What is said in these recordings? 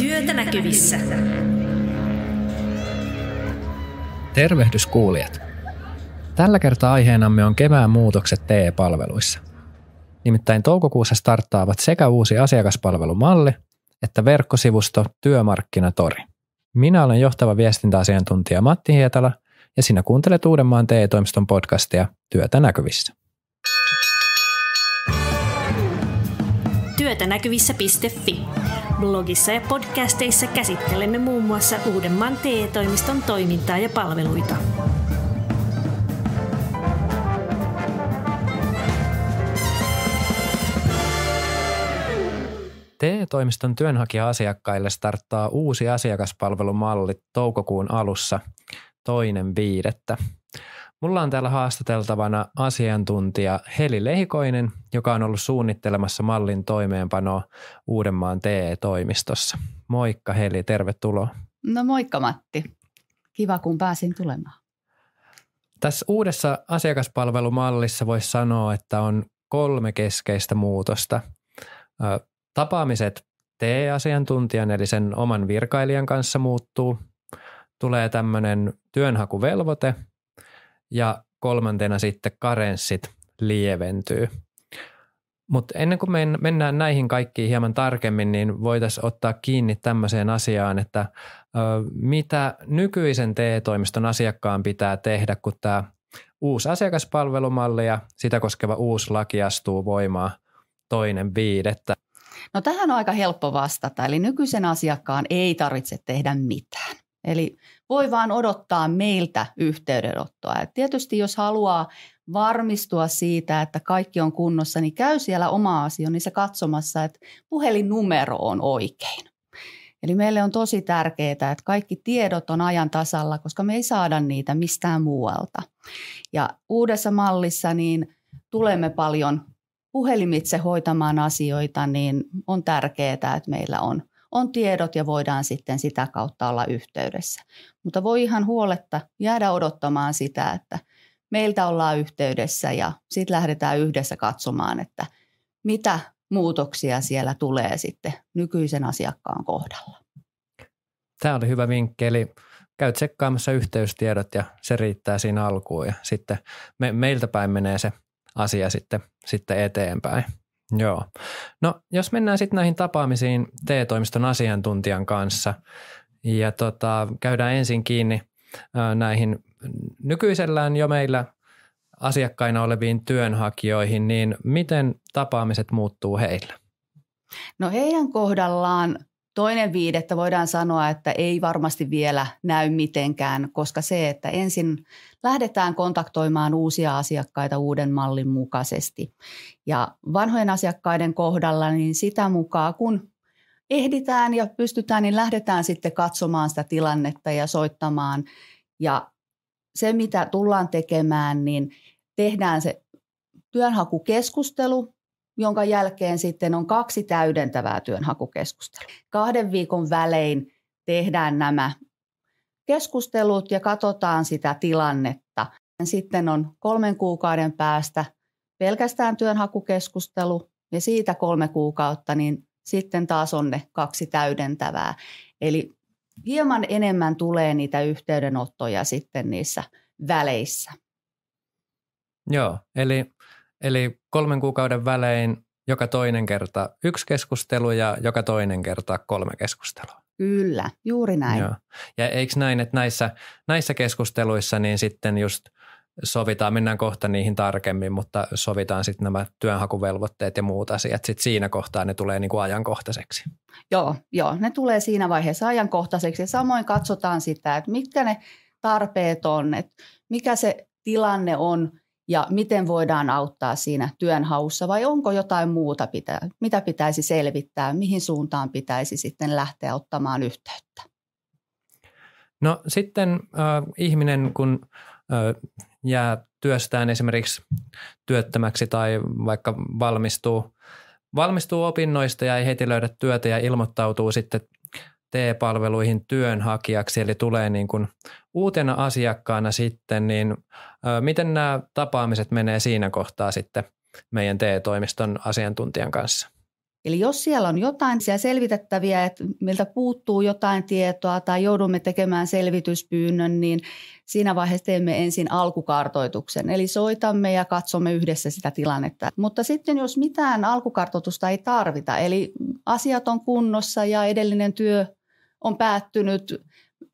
Työtä näkyvissä. Tervehdys kuulijat. Tällä kertaa aiheenamme on kevään muutokset TE-palveluissa. Nimittäin toukokuussa starttaavat sekä uusi asiakaspalvelumalli että verkkosivusto Työmarkkinatori. Minä olen johtava viestintäasiantuntija Matti Hietala ja sinä kuuntelet Uudenmaan TE-toimiston podcastia Työtä näkyvissä. myötänäkyvissä.fi. Blogissa ja podcasteissa käsittelemme muun muassa Uudenmaan TE-toimiston toimintaa ja palveluita. TE-toimiston työnhakija-asiakkaille starttaa uusi asiakaspalvelumalli toukokuun alussa toinen viidettä. Mulla on täällä haastateltavana asiantuntija Heli Lehikoinen, joka on ollut suunnittelemassa mallin toimeenpanoa Uudenmaan TE-toimistossa. Moikka Heli, tervetuloa. No moikka Matti. Kiva kun pääsin tulemaan. Tässä uudessa asiakaspalvelumallissa voisi sanoa, että on kolme keskeistä muutosta. Tapaamiset TE-asiantuntijan eli sen oman virkailijan kanssa muuttuu. Tulee tämmöinen työnhakuvelvoite – ja kolmantena sitten karenssit lieventyy. Mutta ennen kuin mennään näihin kaikkiin hieman tarkemmin, niin voitaisiin ottaa kiinni tämmöiseen asiaan, että mitä nykyisen TE-toimiston asiakkaan pitää tehdä, kun tämä uusi asiakaspalvelumalli ja sitä koskeva uusi laki astuu voimaan toinen viidettä. No tähän on aika helppo vastata, eli nykyisen asiakkaan ei tarvitse tehdä mitään. Eli voi vaan odottaa meiltä yhteydenottoa. Ja tietysti jos haluaa varmistua siitä, että kaikki on kunnossa, niin käy siellä oma asioinnissa niin katsomassa, että puhelinnumero on oikein. Eli meille on tosi tärkeää, että kaikki tiedot on ajan tasalla, koska me ei saada niitä mistään muualta. Ja uudessa mallissa niin tulemme paljon puhelimitse hoitamaan asioita, niin on tärkeää, että meillä on – on tiedot ja voidaan sitten sitä kautta olla yhteydessä. Mutta voi ihan huoletta jäädä odottamaan sitä, että meiltä ollaan yhteydessä ja sitten lähdetään yhdessä katsomaan, että mitä muutoksia siellä tulee sitten nykyisen asiakkaan kohdalla. Tämä oli hyvä vinkki, eli käy tsekkaamassa yhteystiedot ja se riittää siinä alkuun ja sitten me, meiltä päin menee se asia sitten, sitten eteenpäin. Joo. No jos mennään sitten näihin tapaamisiin TE-toimiston asiantuntijan kanssa ja tota, käydään ensin kiinni näihin nykyisellään jo meillä asiakkaina oleviin työnhakijoihin, niin miten tapaamiset muuttuu heillä? No heidän kohdallaan Toinen viidettä voidaan sanoa, että ei varmasti vielä näy mitenkään, koska se, että ensin lähdetään kontaktoimaan uusia asiakkaita uuden mallin mukaisesti. Ja vanhojen asiakkaiden kohdalla, niin sitä mukaan kun ehditään ja pystytään, niin lähdetään sitten katsomaan sitä tilannetta ja soittamaan. Ja se, mitä tullaan tekemään, niin tehdään se työnhakukeskustelu jonka jälkeen sitten on kaksi täydentävää työnhakukeskustelua. Kahden viikon välein tehdään nämä keskustelut ja katsotaan sitä tilannetta. Sitten on kolmen kuukauden päästä pelkästään työnhakukeskustelu ja siitä kolme kuukautta, niin sitten taas on ne kaksi täydentävää. Eli hieman enemmän tulee niitä yhteydenottoja sitten niissä väleissä. Joo, eli Eli kolmen kuukauden välein joka toinen kerta yksi keskustelu ja joka toinen kerta kolme keskustelua. Kyllä, juuri näin. Joo. Ja eikö näin, että näissä, näissä keskusteluissa niin sitten just sovitaan, mennään kohta niihin tarkemmin, mutta sovitaan sitten nämä työnhakuvelvoitteet ja muut asiat. Sitten siinä kohtaa ne tulee niin kuin ajankohtaiseksi. Joo, joo, ne tulee siinä vaiheessa ajankohtaiseksi ja samoin katsotaan sitä, että mitkä ne tarpeet on, että mikä se tilanne on – ja miten voidaan auttaa siinä työnhaussa vai onko jotain muuta, pitää, mitä pitäisi selvittää, mihin suuntaan pitäisi sitten lähteä ottamaan yhteyttä? No sitten äh, ihminen, kun äh, jää työstään esimerkiksi työttömäksi tai vaikka valmistuu, valmistuu opinnoista ja ei heti löydä työtä ja ilmoittautuu sitten TE-palveluihin työnhakijaksi, eli tulee niin kuin uutena asiakkaana sitten, niin miten nämä tapaamiset menee siinä kohtaa sitten meidän TE-toimiston asiantuntijan kanssa? Eli jos siellä on jotain siellä selvitettäviä, että meiltä puuttuu jotain tietoa tai joudumme tekemään selvityspyynnön, niin siinä vaiheessa teemme ensin alkukartoituksen. Eli soitamme ja katsomme yhdessä sitä tilannetta. Mutta sitten jos mitään alkukartoitusta ei tarvita, eli asiat on kunnossa ja edellinen työ on päättynyt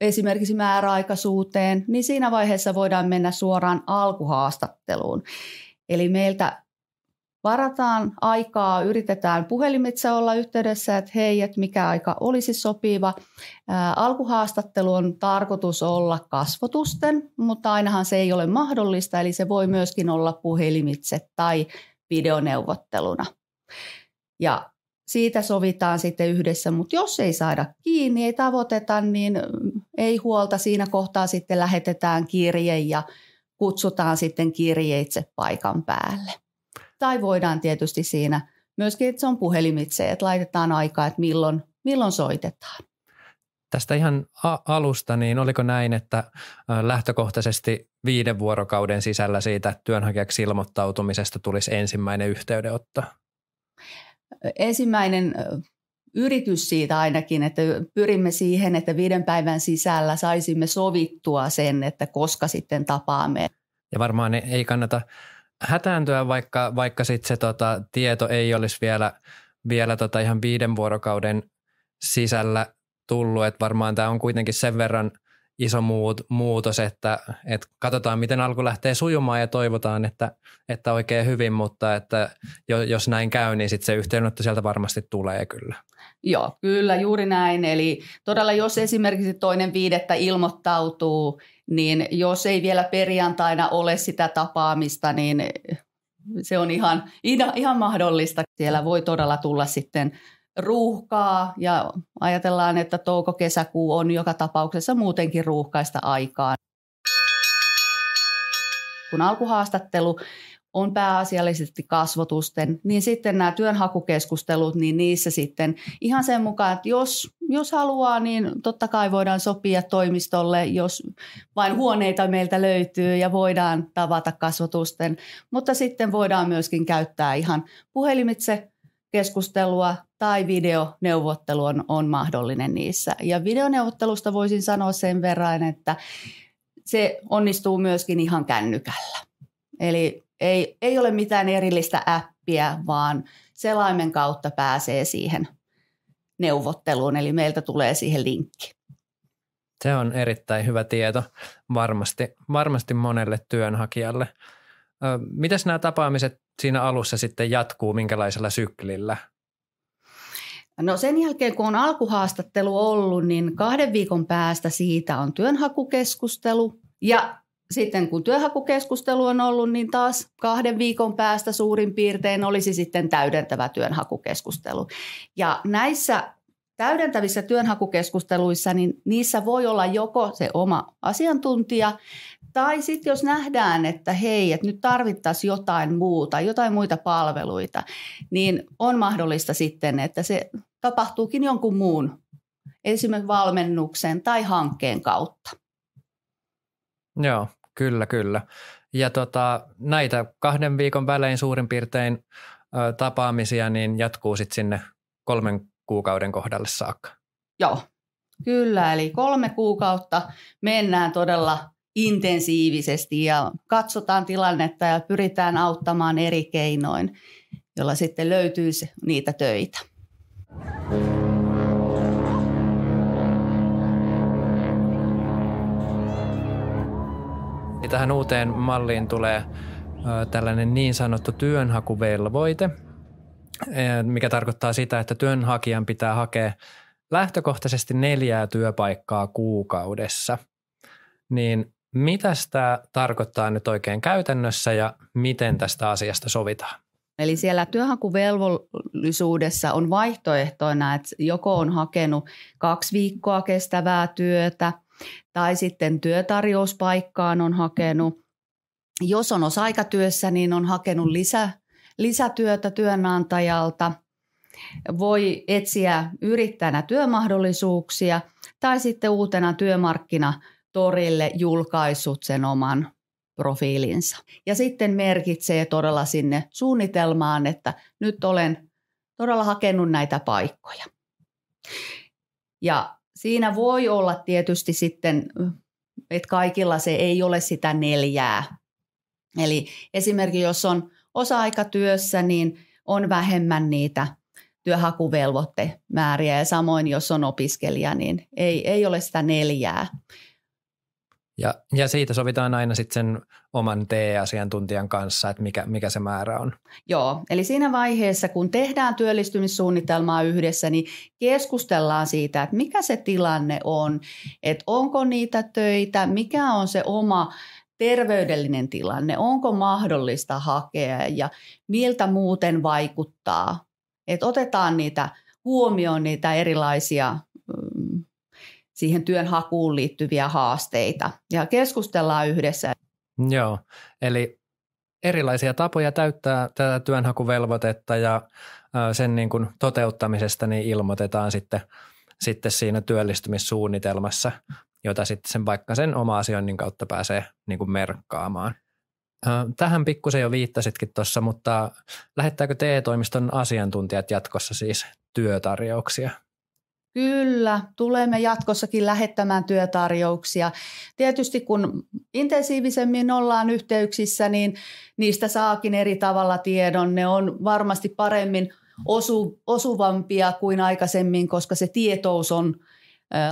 esimerkiksi määräaikaisuuteen, niin siinä vaiheessa voidaan mennä suoraan alkuhaastatteluun. Eli meiltä varataan aikaa, yritetään puhelimitse olla yhteydessä, että hei, että mikä aika olisi sopiva. Ää, alkuhaastattelu on tarkoitus olla kasvotusten, mutta ainahan se ei ole mahdollista, eli se voi myöskin olla puhelimitse tai videoneuvotteluna. Ja siitä sovitaan sitten yhdessä, mutta jos ei saada kiinni, ei tavoiteta, niin mm, ei huolta. Siinä kohtaa sitten lähetetään kirje ja kutsutaan sitten kirjeitse paikan päälle. Tai voidaan tietysti siinä myöskin, että se on puhelimitse, että laitetaan aikaa, että milloin, milloin soitetaan. Tästä ihan alusta, niin oliko näin, että lähtökohtaisesti viiden vuorokauden sisällä siitä työnhakijaksi ilmoittautumisesta tulisi ensimmäinen yhteydenotto? ensimmäinen yritys siitä ainakin, että pyrimme siihen, että viiden päivän sisällä saisimme sovittua sen, että koska sitten tapaamme. Ja varmaan ei kannata hätääntyä, vaikka, vaikka sitten se tota, tieto ei olisi vielä, vielä tota ihan viiden vuorokauden sisällä tullut, että varmaan tämä on kuitenkin sen verran – iso muut, muutos, että, että katsotaan miten alku lähtee sujumaan ja toivotaan, että, että oikein hyvin, mutta että jos näin käy, niin sitten se yhteydenotto sieltä varmasti tulee kyllä. Joo, kyllä juuri näin. Eli todella jos esimerkiksi toinen viidettä ilmoittautuu, niin jos ei vielä perjantaina ole sitä tapaamista, niin se on ihan, ihan mahdollista. Siellä voi todella tulla sitten ruuhkaa ja ajatellaan, että touko-kesäkuu on joka tapauksessa muutenkin ruuhkaista aikaa. Kun alkuhaastattelu on pääasiallisesti kasvotusten, niin sitten nämä työnhakukeskustelut, niin niissä sitten ihan sen mukaan, että jos, jos haluaa, niin totta kai voidaan sopia toimistolle, jos vain huoneita meiltä löytyy ja voidaan tavata kasvotusten, mutta sitten voidaan myöskin käyttää ihan puhelimitse keskustelua tai videoneuvottelu on, on mahdollinen niissä. Ja videoneuvottelusta voisin sanoa sen verran, että se onnistuu myöskin ihan kännykällä. Eli ei, ei ole mitään erillistä appia, vaan selaimen kautta pääsee siihen neuvotteluun, eli meiltä tulee siihen linkki. Se on erittäin hyvä tieto varmasti, varmasti monelle työnhakijalle. Mitäs nämä tapaamiset siinä alussa sitten jatkuu, minkälaisella syklillä? No sen jälkeen, kun on alkuhaastattelu ollut, niin kahden viikon päästä siitä on työnhakukeskustelu. Ja sitten kun työnhakukeskustelu on ollut, niin taas kahden viikon päästä suurin piirtein olisi sitten täydentävä työnhakukeskustelu. Ja näissä täydentävissä työnhakukeskusteluissa, niin niissä voi olla joko se oma asiantuntija tai sitten jos nähdään, että hei, että nyt tarvittaisiin jotain muuta, jotain muita palveluita, niin on mahdollista sitten, että se tapahtuukin jonkun muun, esimerkiksi valmennuksen tai hankkeen kautta. Joo, kyllä, kyllä. Ja tota, näitä kahden viikon välein suurin piirtein ö, tapaamisia niin jatkuu sitten sinne kolmen kuukauden kohdalle saakka. Joo, kyllä. Eli kolme kuukautta mennään todella intensiivisesti ja katsotaan tilannetta ja pyritään auttamaan eri keinoin, jolla sitten löytyy niitä töitä. Tähän uuteen malliin tulee tällainen niin sanottu työnhakuvelvoite, e, mikä tarkoittaa sitä, että työnhakijan pitää hakea lähtökohtaisesti neljää työpaikkaa kuukaudessa. Niin mitä tämä tarkoittaa nyt oikein käytännössä ja miten tästä asiasta sovitaan? Eli siellä työhakuvelvollisuudessa on vaihtoehtoina, että joko on hakenut kaksi viikkoa kestävää työtä tai sitten työtarjouspaikkaan on hakenut. Jos on osa-aikatyössä, niin on hakenut lisä, lisätyötä työnantajalta. Voi etsiä yrittäjänä työmahdollisuuksia tai sitten uutena työmarkkina torille julkaissut sen oman profiilinsa. Ja sitten merkitsee todella sinne suunnitelmaan, että nyt olen todella hakenut näitä paikkoja. Ja siinä voi olla tietysti sitten, että kaikilla se ei ole sitä neljää. Eli esimerkiksi jos on osa-aikatyössä, niin on vähemmän niitä työhakuvelvoittemääriä ja samoin jos on opiskelija, niin ei, ei ole sitä neljää. Ja, ja siitä sovitaan aina sitten sen oman TE-asiantuntijan kanssa, että mikä, mikä se määrä on. Joo, eli siinä vaiheessa, kun tehdään työllistymissuunnitelmaa yhdessä, niin keskustellaan siitä, että mikä se tilanne on, että onko niitä töitä, mikä on se oma terveydellinen tilanne, onko mahdollista hakea ja miltä muuten vaikuttaa. Että otetaan niitä huomioon niitä erilaisia siihen työnhakuun liittyviä haasteita ja keskustellaan yhdessä. Joo, eli erilaisia tapoja täyttää tätä työnhakuvelvoitetta ja sen niin kuin toteuttamisesta niin ilmoitetaan sitten, sitten siinä työllistymissuunnitelmassa, jota sitten sen vaikka sen oma asioinnin kautta pääsee niin kuin merkkaamaan. Tähän pikkusen jo viittasitkin tuossa, mutta lähettääkö TE-toimiston asiantuntijat jatkossa siis työtarjouksia? Kyllä, tulemme jatkossakin lähettämään työtarjouksia. Tietysti kun intensiivisemmin ollaan yhteyksissä, niin niistä saakin eri tavalla tiedon. Ne on varmasti paremmin osu, osuvampia kuin aikaisemmin, koska se tietous on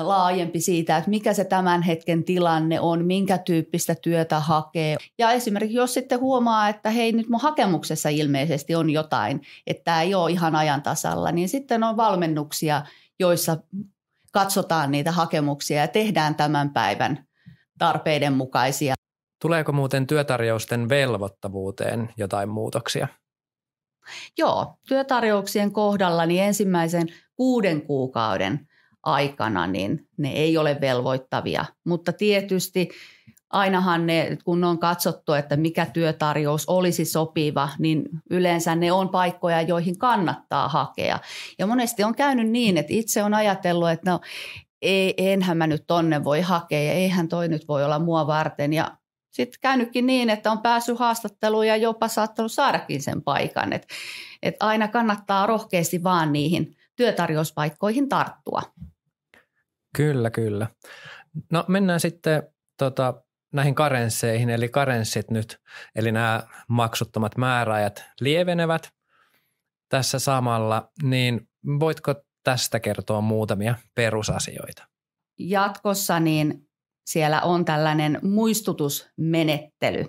laajempi siitä, että mikä se tämän hetken tilanne on, minkä tyyppistä työtä hakee. Ja esimerkiksi jos sitten huomaa, että hei nyt mun hakemuksessa ilmeisesti on jotain, että tämä ei ole ihan ajan tasalla, niin sitten on valmennuksia – joissa katsotaan niitä hakemuksia ja tehdään tämän päivän tarpeiden mukaisia. Tuleeko muuten työtarjousten velvoittavuuteen jotain muutoksia? Joo, työtarjouksien kohdalla niin ensimmäisen kuuden kuukauden aikana niin ne ei ole velvoittavia, mutta tietysti ainahan ne, kun on katsottu, että mikä työtarjous olisi sopiva, niin yleensä ne on paikkoja, joihin kannattaa hakea. Ja monesti on käynyt niin, että itse on ajatellut, että no, ei, enhän mä nyt tonne voi hakea ja eihän toi nyt voi olla mua varten. Ja sitten käynytkin niin, että on päässyt haastatteluun ja jopa saattanut saadakin sen paikan. Että et aina kannattaa rohkeasti vaan niihin työtarjouspaikkoihin tarttua. Kyllä, kyllä. No mennään sitten tota, näihin karensseihin, eli karenssit nyt, eli nämä maksuttomat määräajat lievenevät tässä samalla, niin voitko tästä kertoa muutamia perusasioita? Jatkossa niin siellä on tällainen muistutusmenettely.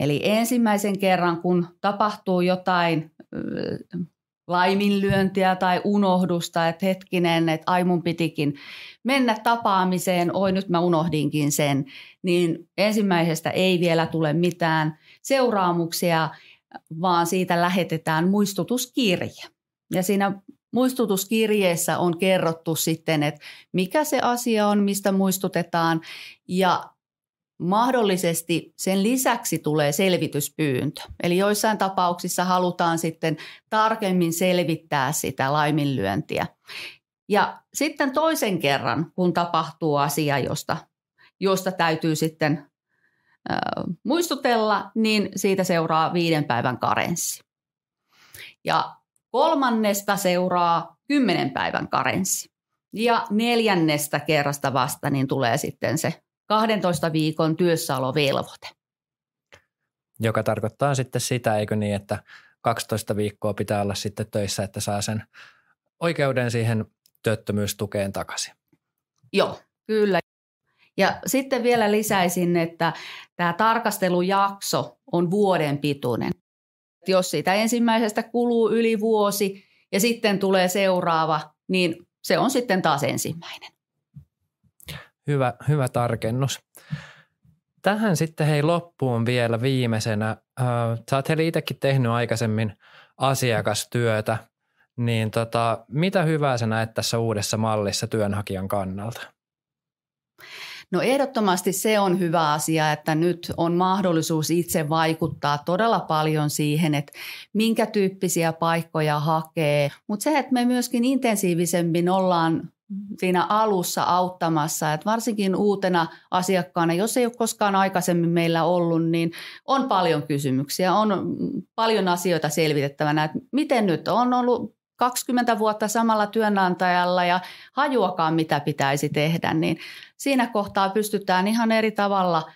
Eli ensimmäisen kerran, kun tapahtuu jotain laiminlyöntiä tai unohdusta, että hetkinen, että ai mun pitikin mennä tapaamiseen, oi nyt mä unohdinkin sen, niin ensimmäisestä ei vielä tule mitään seuraamuksia, vaan siitä lähetetään muistutuskirje. Ja siinä muistutuskirjeessä on kerrottu sitten, että mikä se asia on, mistä muistutetaan ja Mahdollisesti sen lisäksi tulee selvityspyyntö. Eli joissain tapauksissa halutaan sitten tarkemmin selvittää sitä laiminlyöntiä. Ja sitten toisen kerran, kun tapahtuu asia, josta, josta täytyy sitten ö, muistutella, niin siitä seuraa viiden päivän karenssi. Ja kolmannesta seuraa kymmenen päivän karenssi. Ja neljännestä kerrasta vasta niin tulee sitten se 12 viikon työssäolovelvoite. Joka tarkoittaa sitten sitä, eikö niin, että 12 viikkoa pitää olla sitten töissä, että saa sen oikeuden siihen työttömyystukeen takaisin. Joo, kyllä. Ja sitten vielä lisäisin, että tämä tarkastelujakso on vuoden pituinen. Jos siitä ensimmäisestä kuluu yli vuosi ja sitten tulee seuraava, niin se on sitten taas ensimmäinen hyvä, hyvä tarkennus. Tähän sitten hei loppuun vielä viimeisenä. Sä oot Heli itsekin tehnyt aikaisemmin asiakastyötä, niin tota, mitä hyvää sä näet tässä uudessa mallissa työnhakijan kannalta? No ehdottomasti se on hyvä asia, että nyt on mahdollisuus itse vaikuttaa todella paljon siihen, että minkä tyyppisiä paikkoja hakee. Mutta se, että me myöskin intensiivisemmin ollaan siinä alussa auttamassa. Et varsinkin uutena asiakkaana, jos ei ole koskaan aikaisemmin meillä ollut, niin on paljon kysymyksiä, on paljon asioita selvitettävänä. Et miten nyt on ollut 20 vuotta samalla työnantajalla ja hajuakaan mitä pitäisi tehdä, niin siinä kohtaa pystytään ihan eri tavalla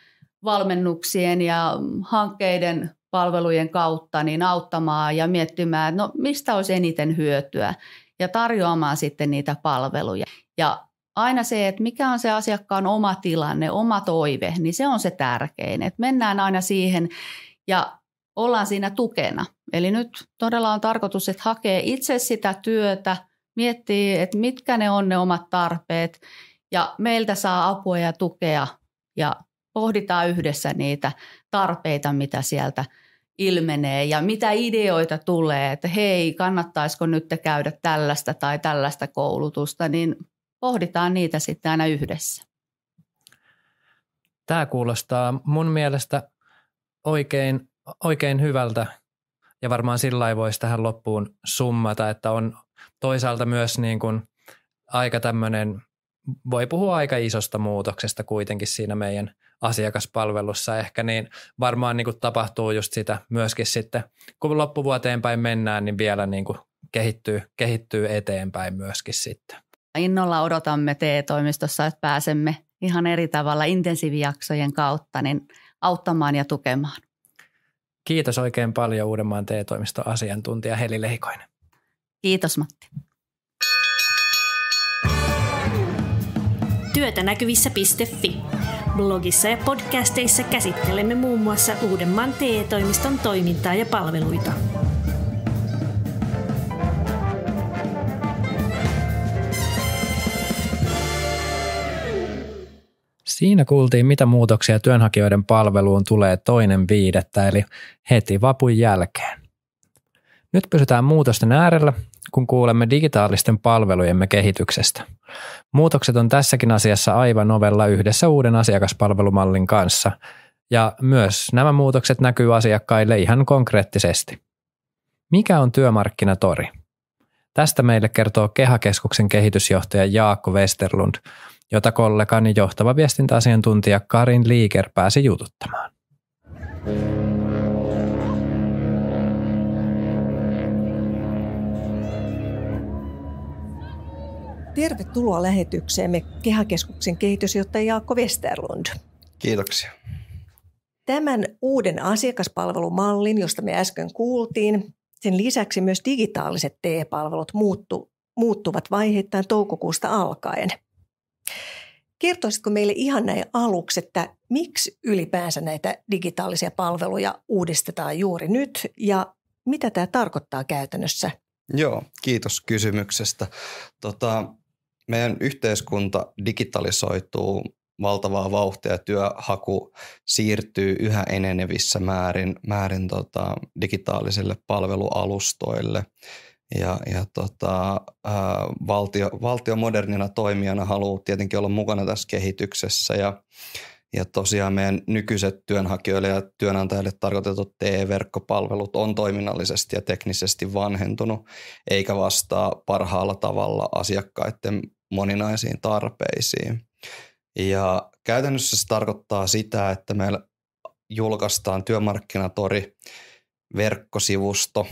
valmennuksien ja hankkeiden palvelujen kautta niin auttamaan ja miettimään, että no mistä olisi eniten hyötyä ja tarjoamaan sitten niitä palveluja. Ja aina se, että mikä on se asiakkaan oma tilanne, oma toive, niin se on se tärkein. Että mennään aina siihen ja ollaan siinä tukena. Eli nyt todella on tarkoitus, että hakee itse sitä työtä, miettii, että mitkä ne on ne omat tarpeet ja meiltä saa apua ja tukea ja pohditaan yhdessä niitä tarpeita, mitä sieltä – ilmenee ja mitä ideoita tulee, että hei, kannattaisiko nyt käydä tällaista tai tällaista koulutusta, niin pohditaan niitä sitten aina yhdessä. Tämä kuulostaa mun mielestä oikein, oikein hyvältä ja varmaan sillä voisi tähän loppuun summata, että on toisaalta myös niin kuin aika tämmöinen, voi puhua aika isosta muutoksesta kuitenkin siinä meidän asiakaspalvelussa ehkä, niin varmaan niin kuin tapahtuu just sitä myöskin sitten, kun loppuvuoteen päin mennään, niin vielä niin kuin kehittyy, kehittyy eteenpäin myöskin sitten. Innolla odotamme TE-toimistossa, että pääsemme ihan eri tavalla intensiivijaksojen kautta niin auttamaan ja tukemaan. Kiitos oikein paljon Uudenmaan TE-toimiston asiantuntija Heli Lehikoinen. Kiitos Matti. Työtä näkyvissä.fi Blogissa ja podcasteissa käsittelemme muun muassa Uudenmaan TE-toimiston toimintaa ja palveluita. Siinä kuultiin, mitä muutoksia työnhakijoiden palveluun tulee toinen viidettä, eli heti vapun jälkeen. Nyt pysytään muutosten äärellä kun kuulemme digitaalisten palvelujemme kehityksestä. Muutokset on tässäkin asiassa aivan ovella yhdessä uuden asiakaspalvelumallin kanssa, ja myös nämä muutokset näkyy asiakkaille ihan konkreettisesti. Mikä on työmarkkinatori? Tästä meille kertoo Kehakeskuksen kehitysjohtaja Jaakko Westerlund, jota kollegani johtava viestintäasiantuntija Karin Liiker pääsi jututtamaan. Mm. Tervetuloa lähetykseemme Kehäkeskuksen kehitysjohtaja Jaakko Westerlund. Kiitoksia. Tämän uuden asiakaspalvelumallin, josta me äsken kuultiin, sen lisäksi myös digitaaliset TE-palvelut muuttu, muuttuvat vaiheittain toukokuusta alkaen. Kertoisitko meille ihan näin aluksi, että miksi ylipäänsä näitä digitaalisia palveluja uudistetaan juuri nyt ja mitä tämä tarkoittaa käytännössä? Joo, kiitos kysymyksestä. Tota, meidän yhteiskunta digitalisoituu valtavaa vauhtia. Työhaku siirtyy yhä enenevissä määrin, määrin tota, digitaalisille palvelualustoille. Ja, ja tota, ää, valtio, valtio modernina toimijana haluaa tietenkin olla mukana tässä kehityksessä ja, ja tosiaan meidän nykyiset työnhakijoille ja työnantajille tarkoitetut TE-verkkopalvelut on toiminnallisesti ja teknisesti vanhentunut, eikä vastaa parhaalla tavalla asiakkaiden moninaisiin tarpeisiin. Ja käytännössä se tarkoittaa sitä, että meillä julkaistaan työmarkkinatori verkkosivusto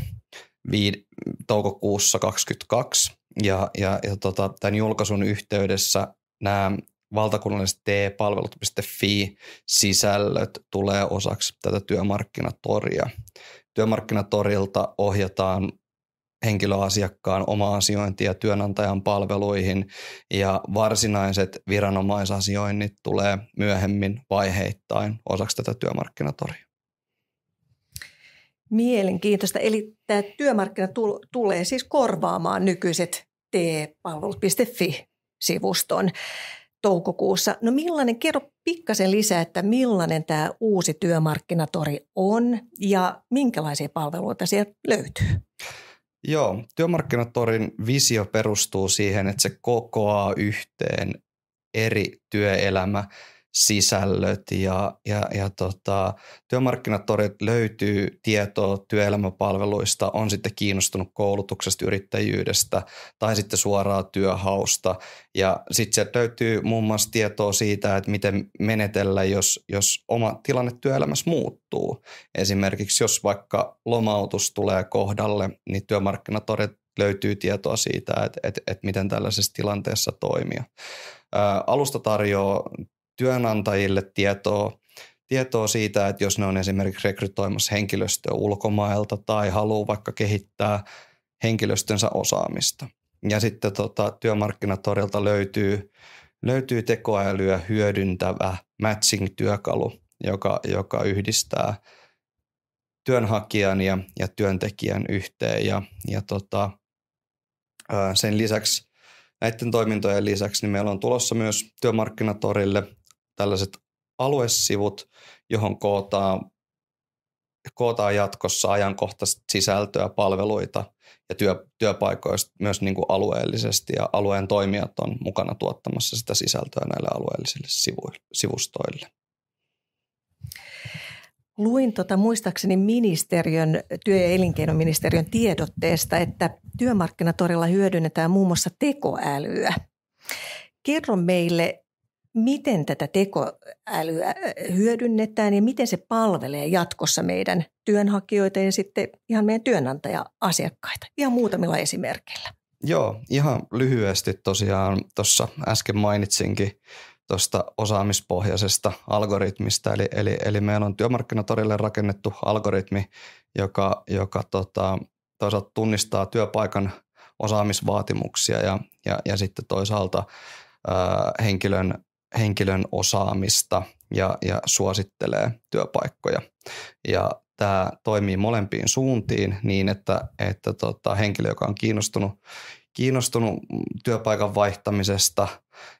viid- toukokuussa 2022 ja, ja, ja tota, tämän julkaisun yhteydessä nämä valtakunnalliset t palvelutfi sisällöt tulee osaksi tätä työmarkkinatoria. Työmarkkinatorilta ohjataan henkilöasiakkaan oma asiointia työnantajan palveluihin ja varsinaiset viranomaisasioinnit tulee myöhemmin vaiheittain osaksi tätä työmarkkinatoria. Mielenkiintoista. Eli tämä työmarkkina tulee siis korvaamaan nykyiset tepalvelut.fi-sivuston toukokuussa. No millainen, kerro pikkasen lisää, että millainen tämä uusi työmarkkinatori on ja minkälaisia palveluita sieltä löytyy? Joo, työmarkkinatorin visio perustuu siihen, että se kokoaa yhteen eri työelämä- sisällöt ja, ja, ja tota, työmarkkinatorit löytyy tietoa työelämäpalveluista, on sitten kiinnostunut koulutuksesta, yrittäjyydestä tai sitten suoraa työhausta. Ja sitten sieltä löytyy muun muassa tietoa siitä, että miten menetellä, jos, jos oma tilanne työelämässä muuttuu. Esimerkiksi jos vaikka lomautus tulee kohdalle, niin työmarkkinatorit löytyy tietoa siitä, että, että, että miten tällaisessa tilanteessa toimia. Ää, alusta tarjoaa työnantajille tietoa, tietoa siitä, että jos ne on esimerkiksi rekrytoimassa henkilöstöä ulkomailta tai haluaa vaikka kehittää henkilöstönsä osaamista. Ja sitten tota, työmarkkinatorilta löytyy, löytyy tekoälyä hyödyntävä matching-työkalu, joka, joka yhdistää työnhakijan ja, ja työntekijän yhteen. Ja, ja tota, sen lisäksi, näiden toimintojen lisäksi, niin meillä on tulossa myös työmarkkinatorille tällaiset aluesivut, johon kootaan, kootaan jatkossa ajankohtaista sisältöä, palveluita ja työ, työpaikoista myös niin kuin alueellisesti ja alueen toimijat on mukana tuottamassa sitä sisältöä näille alueellisille sivuille, sivustoille. Luin tuota muistaakseni ministeriön, työ- ja elinkeinoministeriön tiedotteesta, että työmarkkinatorilla hyödynnetään muun muassa tekoälyä. Kerro meille miten tätä tekoälyä äh, hyödynnetään ja miten se palvelee jatkossa meidän työnhakijoita ja sitten ihan meidän työnantaja-asiakkaita. Ihan muutamilla esimerkkeillä. Joo, ihan lyhyesti tosiaan tuossa äsken mainitsinkin tuosta osaamispohjaisesta algoritmista. Eli, eli, eli meillä on työmarkkinatorille rakennettu algoritmi, joka, joka tota, toisaalta tunnistaa työpaikan osaamisvaatimuksia ja, ja, ja sitten toisaalta ö, henkilön henkilön osaamista ja, ja suosittelee työpaikkoja. Ja tämä toimii molempiin suuntiin niin, että, että tota, henkilö, joka on kiinnostunut, kiinnostunut työpaikan vaihtamisesta,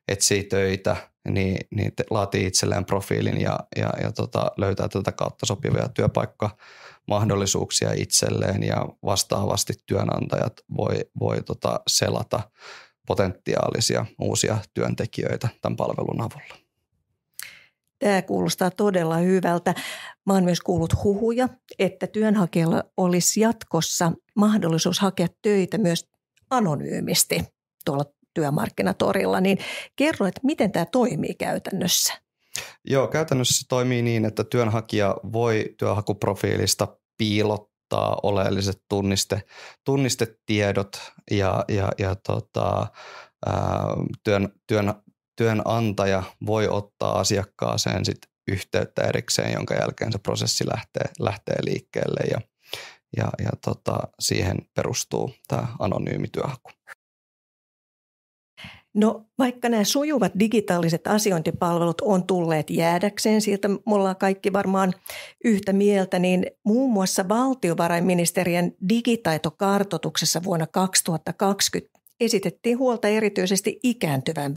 etsii töitä, niin, niin laatii itselleen profiilin ja, ja, ja tota, löytää tätä kautta sopivia mahdollisuuksia itselleen ja vastaavasti työnantajat voi, voi tota, selata potentiaalisia uusia työntekijöitä tämän palvelun avulla. Tämä kuulostaa todella hyvältä. Mä oon myös kuullut huhuja, että työnhakijalla olisi jatkossa mahdollisuus hakea töitä myös anonyymisti tuolla työmarkkinatorilla. Niin kerro, että miten tämä toimii käytännössä? Joo, käytännössä se toimii niin, että työnhakija voi työhakuprofiilista piilottaa ottaa oleelliset tunniste, tunnistetiedot ja, ja, ja tota, ää, työn, työn, työnantaja voi ottaa asiakkaaseen sit yhteyttä erikseen, jonka jälkeen se prosessi lähtee, lähtee liikkeelle ja, ja, ja tota, siihen perustuu tämä anonyymi työhaku. No vaikka nämä sujuvat digitaaliset asiointipalvelut on tulleet jäädäkseen, siitä me ollaan kaikki varmaan yhtä mieltä, niin muun muassa valtiovarainministeriön digitaitokartoituksessa vuonna 2020 esitettiin huolta erityisesti ikääntyvän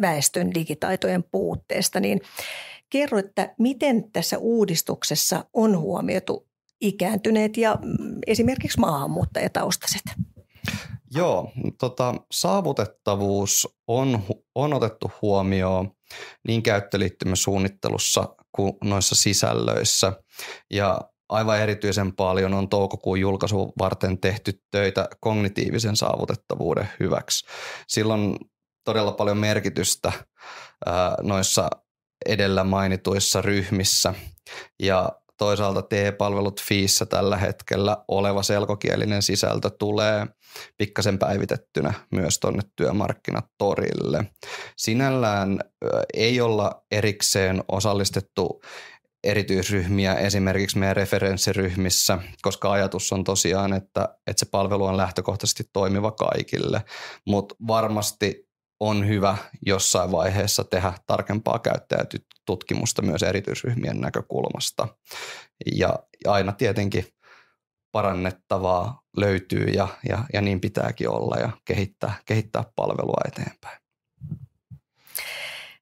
väestön digitaitojen puutteesta, niin kerro, että miten tässä uudistuksessa on huomioitu ikääntyneet ja mm, esimerkiksi maahanmuuttajataustaiset? Joo, tota, saavutettavuus on, on otettu huomioon niin käyttöliittymäsuunnittelussa kuin noissa sisällöissä. Ja aivan erityisen paljon on toukokuun julkaisu varten tehty töitä kognitiivisen saavutettavuuden hyväksi. Silloin todella paljon merkitystä noissa edellä mainituissa ryhmissä. Ja Toisaalta TE-palvelut Fiissä tällä hetkellä oleva selkokielinen sisältö tulee pikkasen päivitettynä myös tuonne työmarkkinatorille. Sinällään ei olla erikseen osallistettu erityisryhmiä esimerkiksi meidän referenssiryhmissä, koska ajatus on tosiaan, että, että se palvelu on lähtökohtaisesti toimiva kaikille, mutta varmasti on hyvä jossain vaiheessa tehdä tarkempaa käyttäjätutkimusta myös erityisryhmien näkökulmasta. Ja aina tietenkin parannettavaa löytyy ja, ja, ja niin pitääkin olla ja kehittää, kehittää palvelua eteenpäin.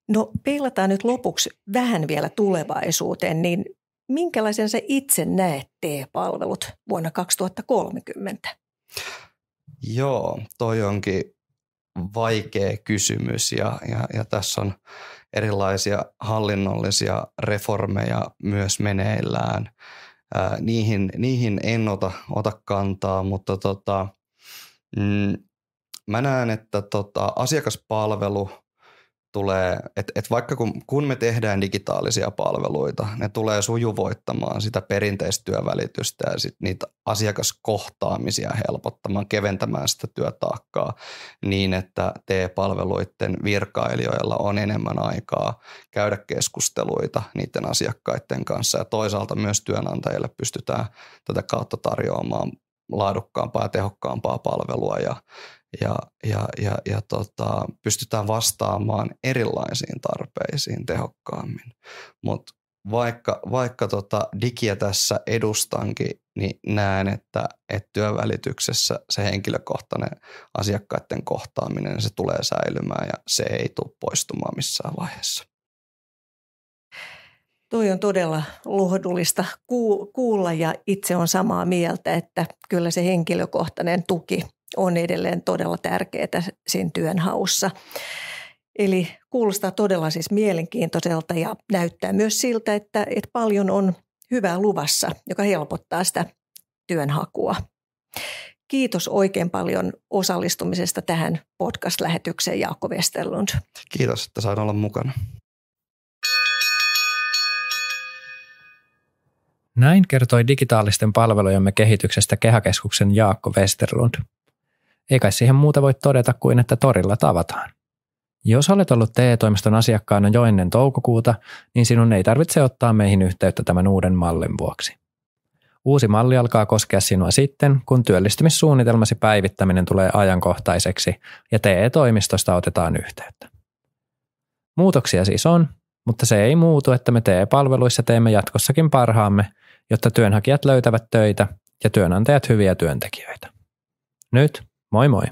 No peilataan nyt lopuksi vähän vielä tulevaisuuteen, niin minkälaisen se itse näet t palvelut vuonna 2030? Joo, toi onkin vaikea kysymys ja, ja, ja tässä on erilaisia hallinnollisia reformeja myös meneillään. Ää, niihin, niihin en ota, ota kantaa, mutta tota, mm, mä näen, että tota, asiakaspalvelu – tulee, että et vaikka kun, kun me tehdään digitaalisia palveluita, ne tulee sujuvoittamaan sitä perinteistyövälitystä ja sit niitä asiakaskohtaamisia helpottamaan, keventämään sitä työtaakkaa niin, että TE-palveluiden virkailijoilla on enemmän aikaa käydä keskusteluita niiden asiakkaiden kanssa ja toisaalta myös työnantajille pystytään tätä kautta tarjoamaan laadukkaampaa ja tehokkaampaa palvelua ja, ja, ja, ja, ja tota, pystytään vastaamaan erilaisiin tarpeisiin tehokkaammin. Mutta vaikka, vaikka tota digiä tässä edustankin, niin näen, että, että työvälityksessä se henkilökohtainen asiakkaiden kohtaaminen, se tulee säilymään ja se ei tule poistumaan missään vaiheessa. Tuo on todella lohdullista kuulla ja itse on samaa mieltä, että kyllä se henkilökohtainen tuki on edelleen todella tärkeää siinä työnhaussa. Eli kuulostaa todella siis mielenkiintoiselta ja näyttää myös siltä, että, että paljon on hyvää luvassa, joka helpottaa sitä työnhakua. Kiitos oikein paljon osallistumisesta tähän podcast-lähetykseen Jaakko Westerlund. Kiitos, että sain olla mukana. Näin kertoi digitaalisten palvelujemme kehityksestä Kehäkeskuksen Jaakko Westerlund. Eikä siihen muuta voi todeta kuin, että torilla tavataan. Jos olet ollut TE-toimiston asiakkaana jo ennen toukokuuta, niin sinun ei tarvitse ottaa meihin yhteyttä tämän uuden mallin vuoksi. Uusi malli alkaa koskea sinua sitten, kun työllistymissuunnitelmasi päivittäminen tulee ajankohtaiseksi ja TE-toimistosta otetaan yhteyttä. Muutoksia siis on, mutta se ei muutu, että me TE-palveluissa teemme jatkossakin parhaamme, jotta työnhakijat löytävät töitä ja työnantajat hyviä työntekijöitä. Nyt Moi moi!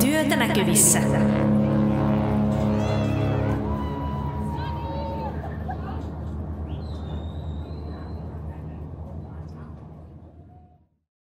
Työtä näkyvissä.